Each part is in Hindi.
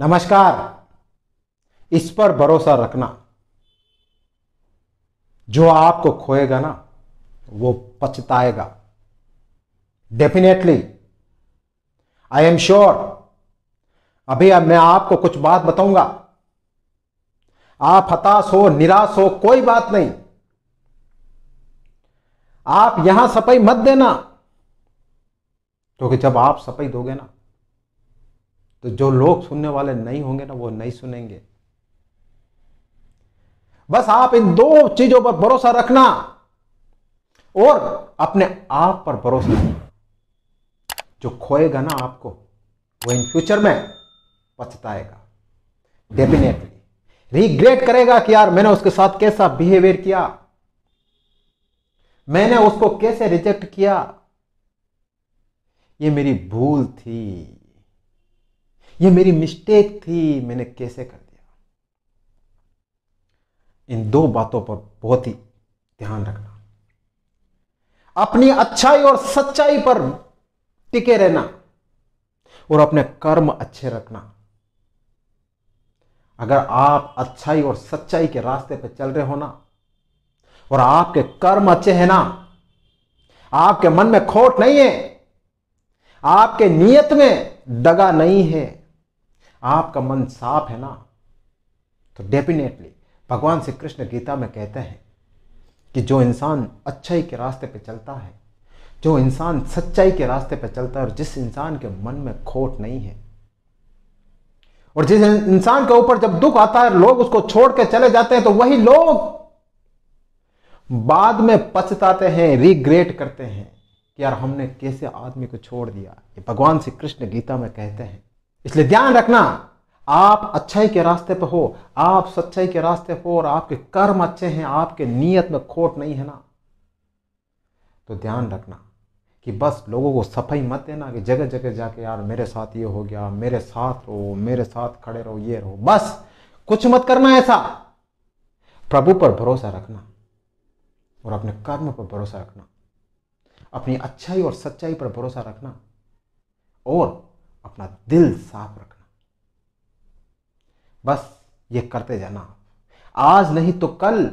नमस्कार इस पर भरोसा रखना जो आपको खोएगा ना वो पछताएगा डेफिनेटली आई एम श्योर अभी अब मैं आपको कुछ बात बताऊंगा आप हताश हो निराश हो कोई बात नहीं आप यहां सफाई मत देना क्योंकि जब आप सफाई दोगे ना तो जो लोग सुनने वाले नहीं होंगे ना वो नहीं सुनेंगे बस आप इन दो चीजों पर भरोसा रखना और अपने आप पर भरोसा रखना जो खोएगा ना आपको वो इन फ्यूचर में पछताएगा डेफिनेटली रिग्रेट करेगा कि यार मैंने उसके साथ कैसा बिहेवियर किया मैंने उसको कैसे रिजेक्ट किया ये मेरी भूल थी ये मेरी मिस्टेक थी मैंने कैसे कर दिया इन दो बातों पर बहुत ही ध्यान रखना अपनी अच्छाई और सच्चाई पर टिके रहना और अपने कर्म अच्छे रखना अगर आप अच्छाई और सच्चाई के रास्ते पर चल रहे हो ना और आपके कर्म अच्छे हैं ना आपके मन में खोट नहीं है आपके नियत में दगा नहीं है आपका मन साफ है ना तो डेफिनेटली भगवान श्री कृष्ण गीता में कहते हैं कि जो इंसान अच्छाई के रास्ते पर चलता है जो इंसान सच्चाई के रास्ते पर चलता है और जिस इंसान के मन में खोट नहीं है और जिस इंसान के ऊपर जब दुख आता है लोग उसको छोड़ के चले जाते हैं तो वही लोग बाद में पछताते हैं रिग्रेट करते हैं कि यार हमने कैसे आदमी को छोड़ दिया ये भगवान श्री कृष्ण गीता में कहते हैं इसलिए ध्यान रखना आप अच्छाई के रास्ते पर हो आप सच्चाई के रास्ते हो और आपके कर्म अच्छे हैं आपके नियत में खोट नहीं है ना तो ध्यान रखना कि बस लोगों को सफाई मत देना कि जगह जगह जाके यार मेरे साथ ये हो गया मेरे साथ रहो मेरे साथ खड़े रहो ये रहो बस कुछ मत करना ऐसा प्रभु पर भरोसा रखना और अपने कर्म पर भरोसा रखना अपनी अच्छाई और सच्चाई पर भरोसा रखना और अपना दिल साफ रखना बस ये करते जाना आज नहीं तो कल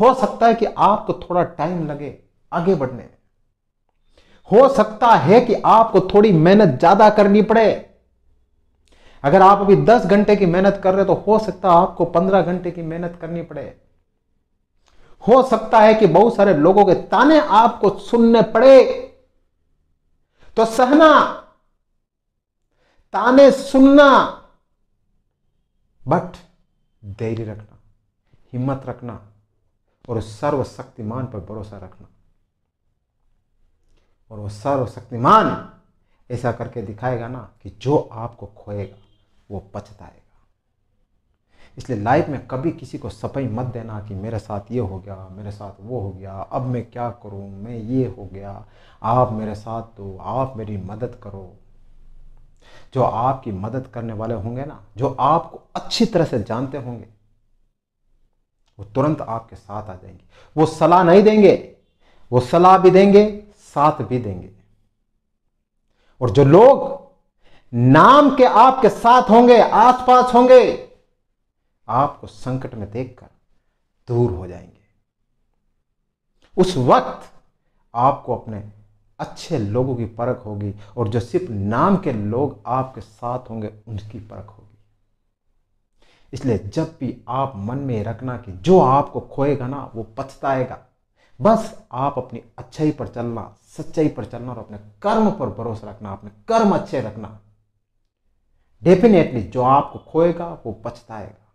हो सकता है कि आपको थोड़ा टाइम लगे आगे बढ़ने में हो सकता है कि आपको थोड़ी मेहनत ज्यादा करनी पड़े अगर आप अभी 10 घंटे की मेहनत कर रहे हो तो हो सकता है आपको 15 घंटे की मेहनत करनी पड़े हो सकता है कि बहुत सारे लोगों के ताने आपको सुनने पड़े तो सहना ताने सुनना बट धैर्य रखना हिम्मत रखना और उस सर्वशक्तिमान पर भरोसा रखना और वो सर्वशक्तिमान ऐसा करके दिखाएगा ना कि जो आपको खोएगा वो पछताएगा इसलिए लाइफ में कभी किसी को सफाई मत देना कि मेरे साथ ये हो गया मेरे साथ वो हो गया अब मैं क्या करूं मैं ये हो गया आप मेरे साथ दो तो आप मेरी मदद करो जो आपकी मदद करने वाले होंगे ना जो आपको अच्छी तरह से जानते होंगे वो तुरंत आपके साथ आ जाएंगे वो सलाह नहीं देंगे वो सलाह भी देंगे साथ भी देंगे और जो लोग नाम के आपके साथ होंगे आसपास होंगे आपको संकट में देखकर दूर हो जाएंगे उस वक्त आपको अपने अच्छे लोगों की परख होगी और जो सिर्फ नाम के लोग आपके साथ होंगे उनकी परख होगी इसलिए जब भी आप मन में रखना कि जो आपको खोएगा ना वो पछताएगा बस आप अपनी अच्छाई पर चलना सच्चाई पर चलना और अपने कर्म पर भरोसा रखना अपने कर्म अच्छे रखना डेफिनेटली जो आपको खोएगा वो पछताएगा